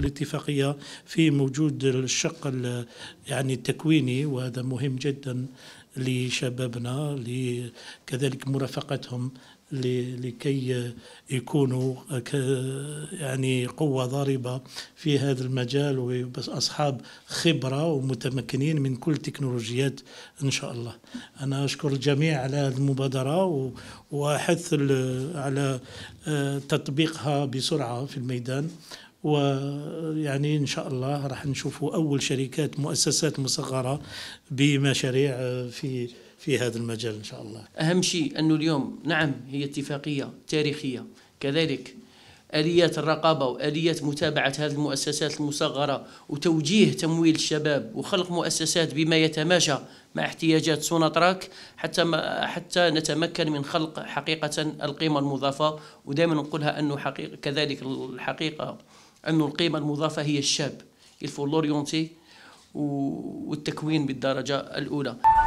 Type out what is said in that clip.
في الاتفاقيه في موجود الشق يعني التكويني وهذا مهم جدا لشبابنا كذلك مرافقتهم لكي يكونوا يعني قوة ضاربة في هذا المجال وأصحاب خبرة ومتمكنين من كل تكنولوجيات إن شاء الله أنا أشكر الجميع على هذه المبادرة وأحث على آه، تطبيقها بسرعة في الميدان ويعني ان شاء الله راح نشوفوا اول شركات مؤسسات مصغره بمشاريع في في في هذا المجال ان شاء الله. اهم شيء انه اليوم نعم هي اتفاقيه تاريخيه كذلك اليات الرقابه واليات متابعه هذه المؤسسات المصغره وتوجيه تمويل الشباب وخلق مؤسسات بما يتماشى مع احتياجات سوناطراك حتى ما حتى نتمكن من خلق حقيقه القيمه المضافه ودائما نقولها انه حقيقه كذلك الحقيقه انه القيمه المضافه هي الشاب الفولوريونتي والتكوين بالدرجه الاولى